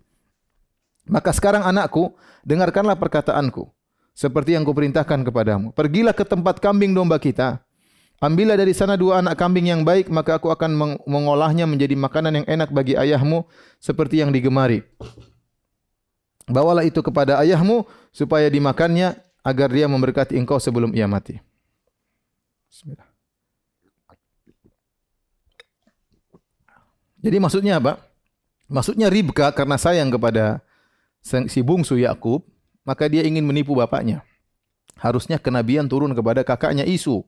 Speaker 1: Maka sekarang anakku, dengarkanlah perkataanku seperti yang kuperintahkan kepadamu. Pergilah ke tempat kambing domba kita. Ambillah dari sana dua anak kambing yang baik, maka aku akan meng mengolahnya menjadi makanan yang enak bagi ayahmu seperti yang digemari. Bawalah itu kepada ayahmu supaya dimakannya agar dia memberkati engkau sebelum ia mati. Bismillah. Jadi maksudnya apa? Maksudnya Ribka karena sayang kepada si bungsu Yakub, maka dia ingin menipu bapaknya. Harusnya kenabian turun kepada kakaknya Isu.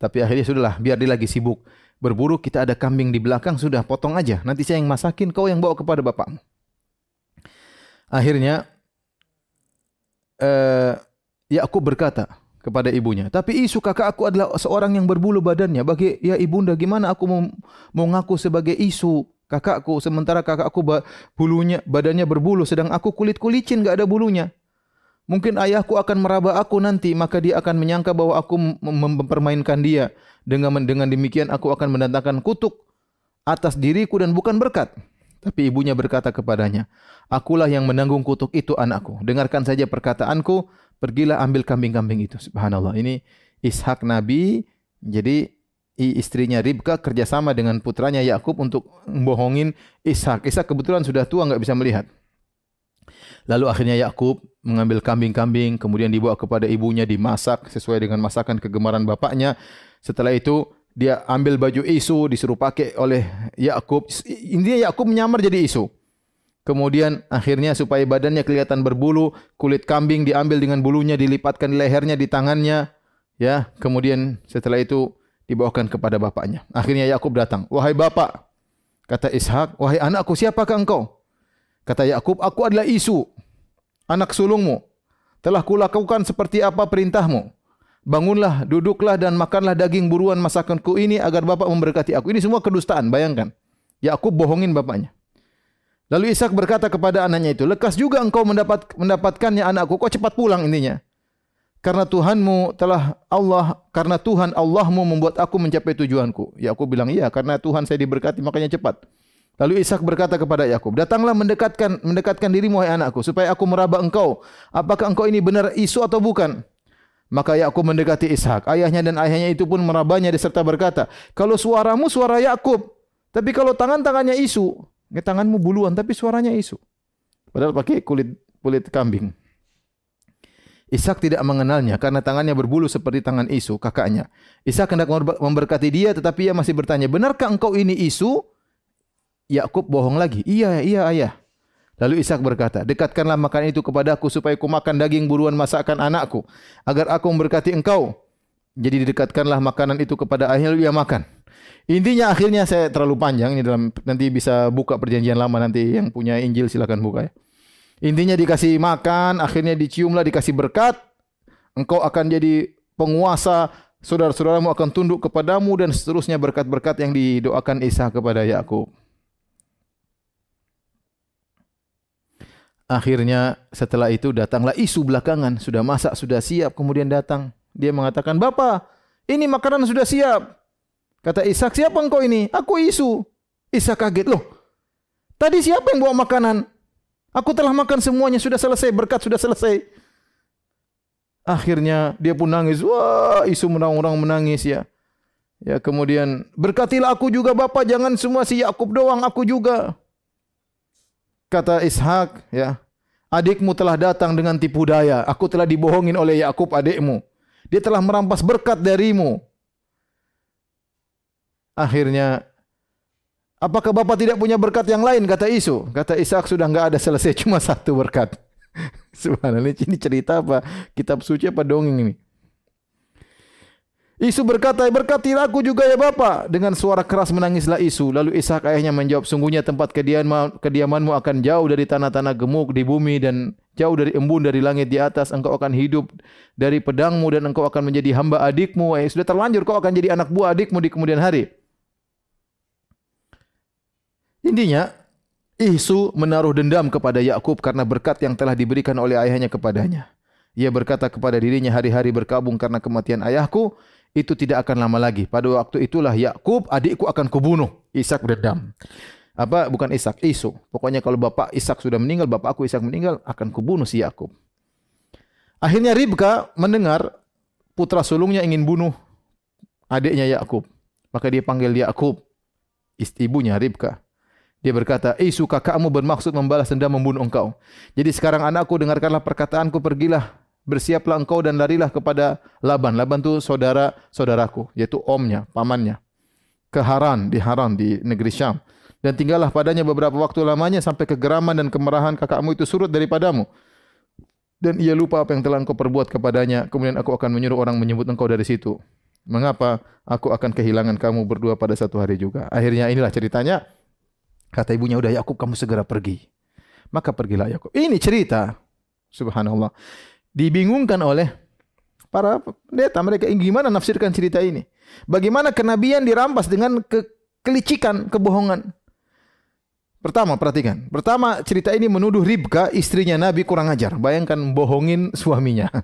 Speaker 1: Tapi akhirnya sudahlah, biar dia lagi sibuk. Berburu kita ada kambing di belakang, sudah potong aja. Nanti saya yang masakin, kau yang bawa kepada bapakmu. Akhirnya, eh, ya aku berkata kepada ibunya, tapi Isu kakak aku adalah seorang yang berbulu badannya. Bagi ya ibunda, gimana aku mau, mau ngaku sebagai Isu? kakakku sementara kakakku bulunya badannya berbulu sedang aku kulit kulicin nggak ada bulunya mungkin ayahku akan meraba aku nanti maka dia akan menyangka bahwa aku mempermainkan dia dengan dengan demikian aku akan mendatangkan kutuk atas diriku dan bukan berkat tapi ibunya berkata kepadanya akulah yang menanggung kutuk itu anakku dengarkan saja perkataanku pergilah ambil kambing-kambing itu subhanallah ini Ishak nabi jadi istrinya Ribka kerjasama dengan putranya Yakub untuk membohongin Ishak. Ishak kebetulan sudah tua nggak bisa melihat. Lalu akhirnya Yakub mengambil kambing-kambing, kemudian dibawa kepada ibunya dimasak sesuai dengan masakan kegemaran bapaknya. Setelah itu dia ambil baju Isu disuruh pakai oleh Yakub. Intinya Yakub menyamar jadi Isu. Kemudian akhirnya supaya badannya kelihatan berbulu, kulit kambing diambil dengan bulunya dilipatkan di lehernya, di tangannya, ya. Kemudian setelah itu dibawakan kepada bapaknya. Akhirnya Yakub datang. Wahai bapak, kata Ishak, wahai anakku, siapakah engkau? Kata Yakub, aku adalah Isu, anak sulungmu. Telah kulakukan seperti apa perintahmu. Bangunlah, duduklah dan makanlah daging buruan masakanku ini agar bapak memberkati aku. Ini semua kedustaan, bayangkan. Yakub bohongin bapaknya. Lalu Ishak berkata kepada anaknya itu, "Lekas juga engkau mendapat mendapatkannya anakku, kau cepat pulang intinya." karena Tuhanmu telah Allah karena Tuhan Allahmu membuat aku mencapai tujuanku. Yakub bilang, "Iya, karena Tuhan saya diberkati makanya cepat." Lalu Ishak berkata kepada Yakub, "Datanglah mendekatkan mendekatkan dirimu hai anakku supaya aku meraba engkau. Apakah engkau ini benar isu atau bukan?" Maka Yakub mendekati Ishak. Ayahnya dan ayahnya itu pun merabanya serta berkata, "Kalau suaramu suara Yakub, tapi kalau tangan-tangannya isu, tanganmu buluan tapi suaranya isu." Padahal pakai kulit kulit kambing. Ishak tidak mengenalnya karena tangannya berbulu seperti tangan Isu, kakaknya. Ishak hendak memberkati dia tetapi ia masih bertanya, "Benarkah engkau ini Isu?" Yakub bohong lagi. "Iya, iya, ayah." Lalu Ishak berkata, "Dekatkanlah makanan itu kepadaku supaya ku makan daging buruan masakan anakku, agar aku memberkati engkau." Jadi didekatkanlah makanan itu kepada ayah lalu ia makan. Intinya akhirnya saya terlalu panjang ini dalam nanti bisa buka perjanjian lama nanti yang punya Injil silakan buka ya. Intinya dikasih makan, akhirnya diciumlah, dikasih berkat. Engkau akan jadi penguasa, saudara-saudaramu akan tunduk kepadamu dan seterusnya berkat-berkat yang didoakan Isa kepada Yakub. Akhirnya setelah itu datanglah isu belakangan, sudah masak, sudah siap, kemudian datang. Dia mengatakan, "Bapak, ini makanan sudah siap." Kata Ishak, "Siapa engkau ini?" "Aku isu." Isa kaget, "Loh, tadi siapa yang bawa makanan?" Aku telah makan semuanya, sudah selesai, berkat sudah selesai. Akhirnya dia pun nangis. Wah, isu orang-orang menangis ya. Ya, kemudian berkatilah aku juga Bapak, jangan semua si Yakub doang, aku juga. Kata Ishak, ya. Adikmu telah datang dengan tipu daya. Aku telah dibohongin oleh Yakub adikmu. Dia telah merampas berkat darimu. Akhirnya Apakah Bapak tidak punya berkat yang lain? Kata Isu. Kata Ishak sudah enggak ada selesai, <laughs> cuma satu berkat. <laughs> Subhanallah, ini cerita apa? Kitab suci apa dongeng ini? Isu berkata, eh, berkatilah aku juga ya Bapak. Dengan suara keras menangislah Isu. Lalu Ishak ayahnya menjawab, sungguhnya tempat kediamanmu akan jauh dari tanah-tanah gemuk di bumi dan jauh dari embun dari langit di atas. Engkau akan hidup dari pedangmu dan engkau akan menjadi hamba adikmu. Eh, sudah terlanjur, kau akan jadi anak buah adikmu di kemudian hari. Intinya, Isu menaruh dendam kepada Yakub karena berkat yang telah diberikan oleh ayahnya kepadanya. Ia berkata kepada dirinya hari-hari berkabung karena kematian ayahku itu tidak akan lama lagi. Pada waktu itulah Yakub adikku akan kubunuh. Ishak berdendam. Apa bukan Ishak, Isu. Pokoknya kalau bapak Ishak sudah meninggal, bapak aku Ishak meninggal akan kubunuh si Yakub. Akhirnya Ribka mendengar putra sulungnya ingin bunuh adiknya Yakub. Maka dia panggil Yakub, ibunya Ribka. Dia berkata, Isu kakakmu bermaksud membalas dendam membunuh engkau. Jadi sekarang anakku dengarkanlah perkataanku, pergilah, bersiaplah engkau dan larilah kepada Laban. Laban itu saudara-saudaraku, yaitu omnya, pamannya. Ke Haran, di Haran, di negeri Syam. Dan tinggallah padanya beberapa waktu lamanya sampai kegeraman dan kemerahan kakakmu itu surut daripadamu. Dan ia lupa apa yang telah engkau perbuat kepadanya. Kemudian aku akan menyuruh orang menyebut engkau dari situ. Mengapa aku akan kehilangan kamu berdua pada satu hari juga? Akhirnya inilah ceritanya Kata ibunya, udah Yakub kamu segera pergi. Maka pergilah Yakub. Ini cerita. Subhanallah. Dibingungkan oleh para pendeta mereka. Gimana nafsirkan cerita ini? Bagaimana kenabian dirampas dengan ke kelicikan, kebohongan. Pertama, perhatikan. Pertama, cerita ini menuduh Ribka, istrinya Nabi kurang ajar. Bayangkan bohongin suaminya. <laughs>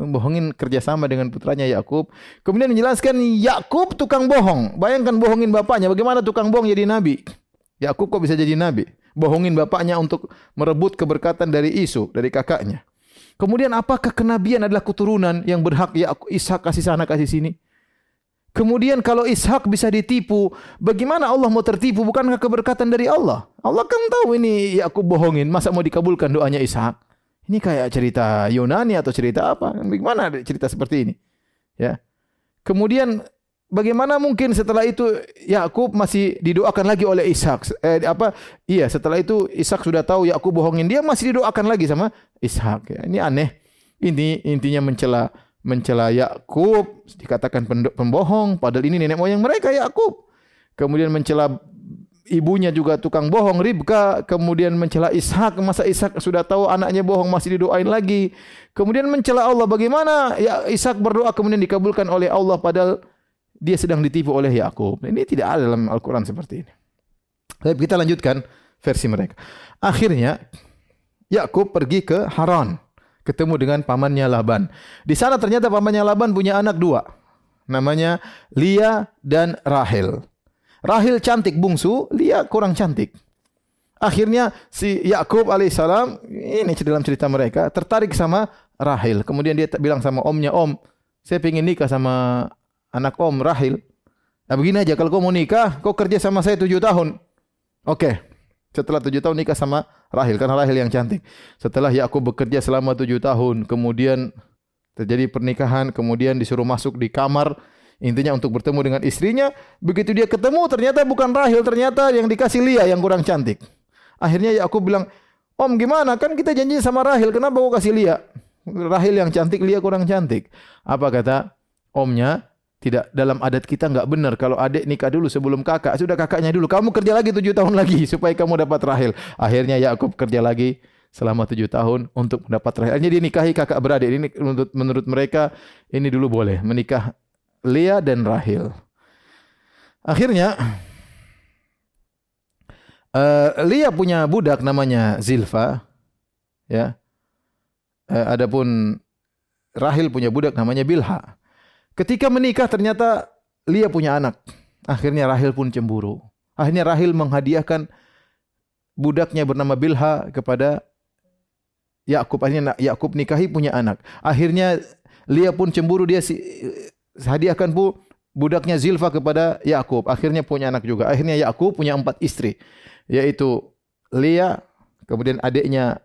Speaker 1: bohongin kerjasama dengan putranya Yakub. Kemudian menjelaskan Yakub tukang bohong. Bayangkan bohongin bapaknya. Bagaimana tukang bohong jadi Nabi? Yakub kok bisa jadi nabi? Bohongin bapaknya untuk merebut keberkatan dari Isu, dari kakaknya. Kemudian apakah kenabian adalah keturunan yang berhak ya Ishak kasih sana kasih sini? Kemudian kalau Ishak bisa ditipu, bagaimana Allah mau tertipu? Bukankah keberkatan dari Allah? Allah kan tahu ini ya aku bohongin, masa mau dikabulkan doanya Ishak? Ini kayak cerita Yunani atau cerita apa? Bagaimana cerita seperti ini? Ya. Kemudian bagaimana mungkin setelah itu Yakub masih didoakan lagi oleh Ishak? Eh, apa? Iya, setelah itu Ishak sudah tahu Yakub bohongin dia masih didoakan lagi sama Ishak. Ya, ini aneh. Ini intinya mencela mencela Yakub, dikatakan pembohong padahal ini nenek moyang mereka Yakub. Kemudian mencela ibunya juga tukang bohong Ribka, kemudian mencela Ishak, masa Ishak sudah tahu anaknya bohong masih didoain lagi. Kemudian mencela Allah, bagaimana ya Ishak berdoa kemudian dikabulkan oleh Allah padahal dia sedang ditipu oleh Yakub. Ini tidak ada dalam Al-Qur'an seperti ini. Tapi kita lanjutkan versi mereka. Akhirnya Yakub pergi ke Haran, ketemu dengan pamannya Laban. Di sana ternyata pamannya Laban punya anak dua, namanya Lia dan Rahel. Rahel cantik bungsu, Lia kurang cantik. Akhirnya si Yakub alaihissalam ini dalam cerita mereka tertarik sama Rahel. Kemudian dia bilang sama omnya, "Om, saya ingin nikah sama anak om Rahil. Nah begini aja, kalau kau mau nikah, kau kerja sama saya tujuh tahun. Oke, okay. setelah tujuh tahun nikah sama Rahil, karena Rahil yang cantik. Setelah ya aku bekerja selama tujuh tahun, kemudian terjadi pernikahan, kemudian disuruh masuk di kamar, intinya untuk bertemu dengan istrinya. Begitu dia ketemu, ternyata bukan Rahil, ternyata yang dikasih Lia yang kurang cantik. Akhirnya ya aku bilang, Om gimana? Kan kita janji sama Rahil, kenapa kau kasih Lia? Rahil yang cantik, Lia kurang cantik. Apa kata omnya? tidak dalam adat kita nggak benar kalau adik nikah dulu sebelum kakak sudah kakaknya dulu kamu kerja lagi tujuh tahun lagi <laughs> supaya kamu dapat rahil akhirnya Yakub kerja lagi selama tujuh tahun untuk mendapat rahil akhirnya dia nikahi kakak beradik ini menurut, menurut mereka ini dulu boleh menikah Lia dan Rahil akhirnya uh, Lia punya budak namanya Zilfa ya uh, adapun Rahil punya budak namanya Bilha Ketika menikah ternyata Lia punya anak. Akhirnya Rahil pun cemburu. Akhirnya Rahil menghadiahkan budaknya bernama Bilha kepada Yakub. Akhirnya Yakub nikahi punya anak. Akhirnya Lia pun cemburu dia si, hadiahkan bu budaknya Zilfa kepada Yakub. Akhirnya punya anak juga. Akhirnya Yakub punya empat istri, yaitu Lia, kemudian adiknya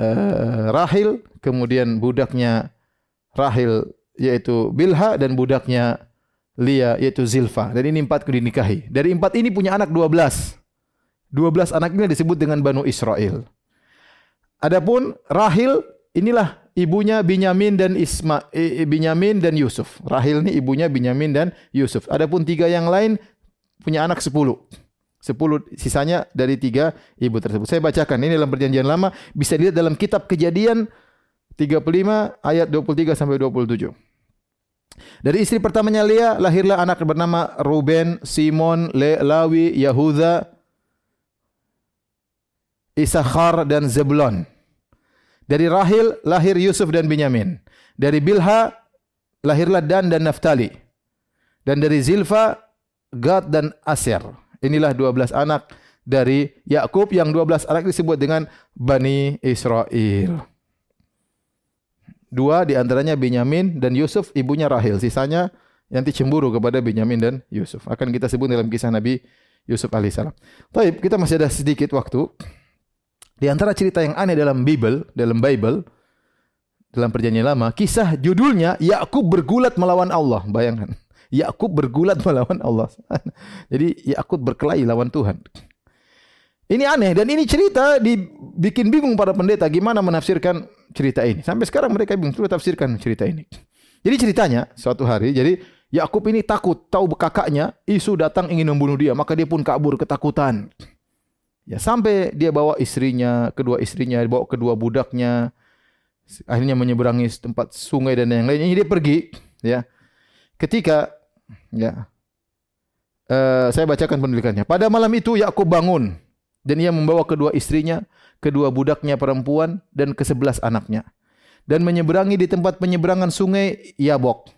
Speaker 1: eh, Rahil, kemudian budaknya Rahil yaitu Bilha dan budaknya Lia yaitu Zilfa. Dan ini empat dinikahi. Dari empat ini punya anak dua belas. Dua belas anak ini disebut dengan Banu Israel. Adapun Rahil inilah ibunya Binyamin dan Isma eh, eh, Binyamin dan Yusuf. Rahil ini ibunya Binyamin dan Yusuf. Adapun tiga yang lain punya anak sepuluh. Sepuluh sisanya dari tiga ibu tersebut. Saya bacakan ini dalam perjanjian lama bisa dilihat dalam kitab Kejadian 35 ayat 23 sampai 27. Dari istri pertamanya Leah lahirlah anak bernama Ruben, Simon, Le, Lawi, Yahuda, Isakhar dan Zebulon. Dari Rahil lahir Yusuf dan Binyamin. Dari Bilha lahirlah Dan dan Naftali. Dan dari Zilfa Gad dan Aser. Inilah dua belas anak dari Yakub yang dua belas anak disebut dengan Bani Israel. Dua diantaranya Benyamin dan Yusuf, ibunya Rahil Sisanya nanti cemburu kepada Benyamin dan Yusuf. Akan kita sebut dalam kisah Nabi Yusuf alaihissalam. Taib, kita masih ada sedikit waktu. Di antara cerita yang aneh dalam Bible, dalam Bible, dalam perjanjian lama, kisah judulnya Yakub bergulat melawan Allah. Bayangkan, <laughs> Yakub bergulat melawan Allah. <laughs> Jadi Yakub berkelahi lawan Tuhan. Ini aneh dan ini cerita dibikin bingung para pendeta gimana menafsirkan cerita ini. Sampai sekarang mereka bingung coba tafsirkan cerita ini. Jadi ceritanya suatu hari jadi Yakub ini takut tahu kakaknya Isu datang ingin membunuh dia maka dia pun kabur ketakutan. Ya sampai dia bawa istrinya, kedua istrinya, bawa kedua budaknya akhirnya menyeberangi tempat sungai dan yang lainnya. Jadi dia pergi ya. Ketika ya uh, saya bacakan pendidikannya. Pada malam itu Yakub bangun dan ia membawa kedua istrinya, kedua budaknya perempuan, dan kesebelas anaknya. Dan menyeberangi di tempat penyeberangan sungai Yabok.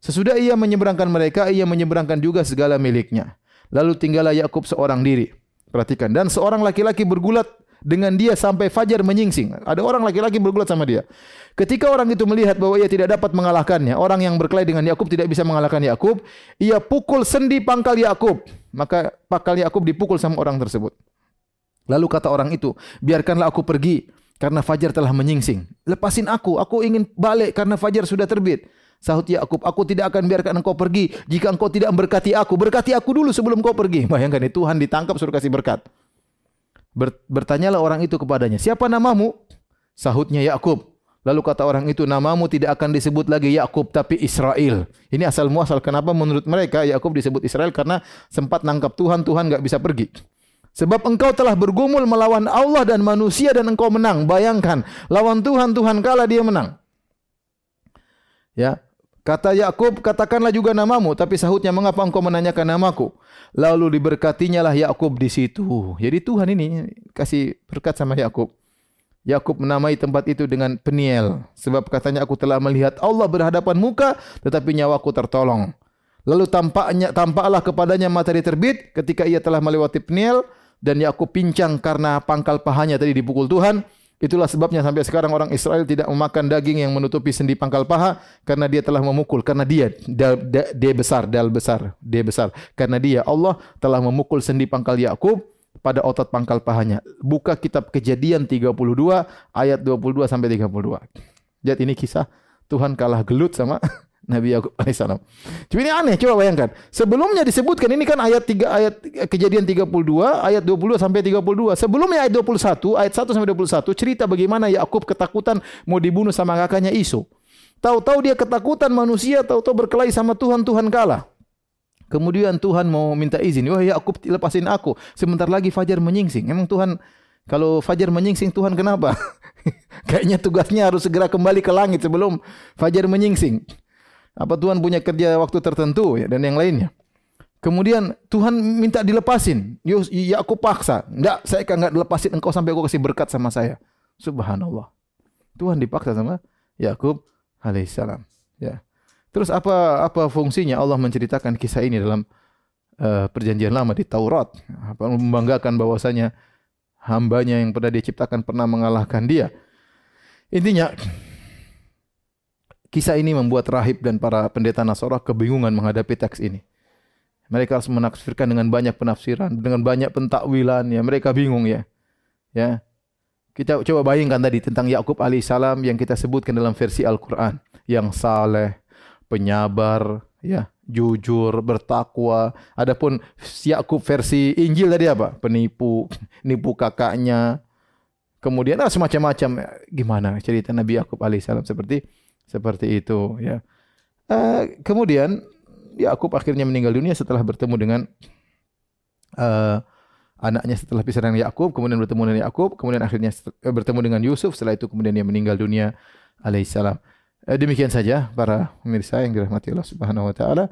Speaker 1: Sesudah ia menyeberangkan mereka, ia menyeberangkan juga segala miliknya. Lalu tinggallah Yakub seorang diri. Perhatikan. Dan seorang laki-laki bergulat dengan dia sampai fajar menyingsing. Ada orang laki-laki bergulat sama dia. Ketika orang itu melihat bahwa ia tidak dapat mengalahkannya, orang yang berkelahi dengan Yakub tidak bisa mengalahkan Yakub, ia pukul sendi pangkal Yakub. Maka pangkal Yakub dipukul sama orang tersebut. Lalu kata orang itu, biarkanlah aku pergi karena fajar telah menyingsing. Lepasin aku, aku ingin balik karena fajar sudah terbit. Sahut Yakub, aku tidak akan biarkan engkau pergi jika engkau tidak memberkati aku. Berkati aku dulu sebelum kau pergi. Bayangkan itu Tuhan ditangkap suruh kasih berkat. Bertanyalah orang itu kepadanya, siapa namamu? Sahutnya Yakub. Lalu kata orang itu, namamu tidak akan disebut lagi Yakub tapi Israel. Ini asal muasal kenapa menurut mereka Yakub disebut Israel karena sempat nangkap Tuhan, Tuhan nggak bisa pergi. Sebab engkau telah bergumul melawan Allah dan manusia dan engkau menang. Bayangkan, lawan Tuhan, Tuhan kalah dia menang. Ya, Kata Yakub, katakanlah juga namamu, tapi sahutnya mengapa engkau menanyakan namaku? Lalu diberkatinya lah Yakub di situ. Jadi Tuhan ini kasih berkat sama Yakub. Yakub menamai tempat itu dengan Peniel, sebab katanya aku telah melihat Allah berhadapan muka, tetapi nyawaku tertolong. Lalu tampaknya tampaklah kepadanya matahari terbit ketika ia telah melewati Peniel, dan Yakub pincang karena pangkal pahanya tadi dipukul Tuhan. Itulah sebabnya sampai sekarang orang Israel tidak memakan daging yang menutupi sendi pangkal paha karena dia telah memukul karena dia dal, da, dia besar dal besar dia besar karena dia Allah telah memukul sendi pangkal Yakub pada otot pangkal pahanya. Buka kitab Kejadian 32 ayat 22 sampai 32. Jadi ini kisah Tuhan kalah gelut sama Nabi Yakub <laughs> alaihissalam. Cuma ini aneh, coba bayangkan. Sebelumnya disebutkan ini kan ayat 3 ayat eh, Kejadian 32 ayat 22 sampai 32. Sebelumnya ayat 21, ayat 1 sampai 21 cerita bagaimana Yakub ketakutan mau dibunuh sama kakaknya Isu. Tahu-tahu dia ketakutan manusia, tahu-tahu berkelahi sama Tuhan, Tuhan kalah. Kemudian Tuhan mau minta izin, "Wah Yakub, lepasin aku. Sebentar lagi fajar menyingsing." Emang Tuhan kalau fajar menyingsing Tuhan kenapa? <laughs> Kayaknya tugasnya harus segera kembali ke langit sebelum fajar menyingsing. Apa Tuhan punya kerja waktu tertentu ya, dan yang lainnya. Kemudian Tuhan minta dilepasin. Ya aku paksa. Enggak, saya kan enggak dilepasin engkau sampai aku kasih berkat sama saya. Subhanallah. Tuhan dipaksa sama Yakub alaihissalam. Ya. Terus apa apa fungsinya Allah menceritakan kisah ini dalam uh, perjanjian lama di Taurat? Apa membanggakan bahwasanya hambanya yang pernah diciptakan pernah mengalahkan dia. Intinya Kisah ini membuat rahib dan para pendeta Nasara kebingungan menghadapi teks ini. Mereka harus menafsirkan dengan banyak penafsiran, dengan banyak pentakwilan ya. Mereka bingung ya. Ya. Kita coba bayangkan tadi tentang Yakub alaihissalam yang kita sebutkan dalam versi Al-Qur'an, yang saleh, penyabar, ya, jujur, bertakwa. Adapun Yakub versi Injil tadi apa? Penipu, nipu kakaknya. Kemudian ah, semacam-macam gimana cerita Nabi Yakub alaihissalam seperti seperti itu ya. Uh, kemudian Yakub ya, akhirnya meninggal dunia setelah bertemu dengan uh, anaknya setelah pisah dengan Yakub, kemudian bertemu dengan Yakub, kemudian akhirnya eh, bertemu dengan Yusuf, setelah itu kemudian dia meninggal dunia alaihissalam. Uh, demikian saja para pemirsa yang dirahmati Allah Subhanahu wa taala.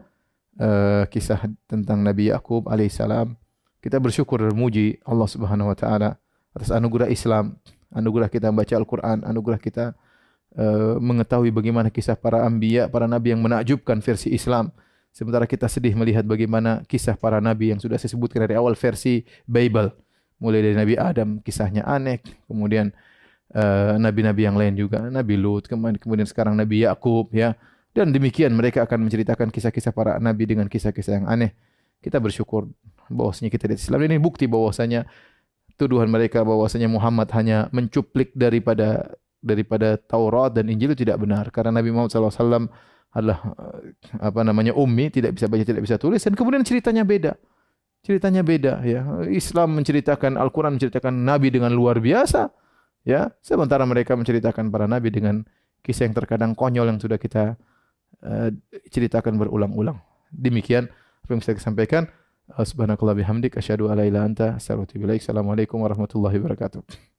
Speaker 1: kisah tentang Nabi Yakub alaihissalam. Kita bersyukur dan muji Allah Subhanahu wa taala atas anugerah Islam, anugerah kita membaca Al-Qur'an, anugerah kita Eh, mengetahui bagaimana kisah para ambia para nabi yang menakjubkan versi Islam. Sementara kita sedih melihat bagaimana kisah para nabi yang sudah saya sebutkan dari awal versi Bible. Mulai dari Nabi Adam, kisahnya aneh. Kemudian eh, nabi-nabi uh, yang lain juga. Nabi Lut, kemudian sekarang Nabi Yakub ya. Dan demikian mereka akan menceritakan kisah-kisah para nabi dengan kisah-kisah yang aneh. Kita bersyukur bahwasanya kita di Islam ini bukti bahwasanya tuduhan mereka bahwasanya Muhammad hanya mencuplik daripada daripada Taurat dan Injil itu tidak benar karena Nabi Muhammad SAW adalah eh, apa namanya ummi tidak bisa baca tidak bisa tulis dan kemudian ceritanya beda ceritanya beda ya Islam menceritakan Al-Qur'an menceritakan nabi dengan luar biasa ya sementara mereka menceritakan para nabi dengan kisah yang terkadang konyol yang sudah kita uh, ceritakan berulang-ulang demikian apa yang bisa saya sampaikan subhanakallah bihamdik asyhadu alla ilaha anta astaghfiruka wa warahmatullahi wabarakatuh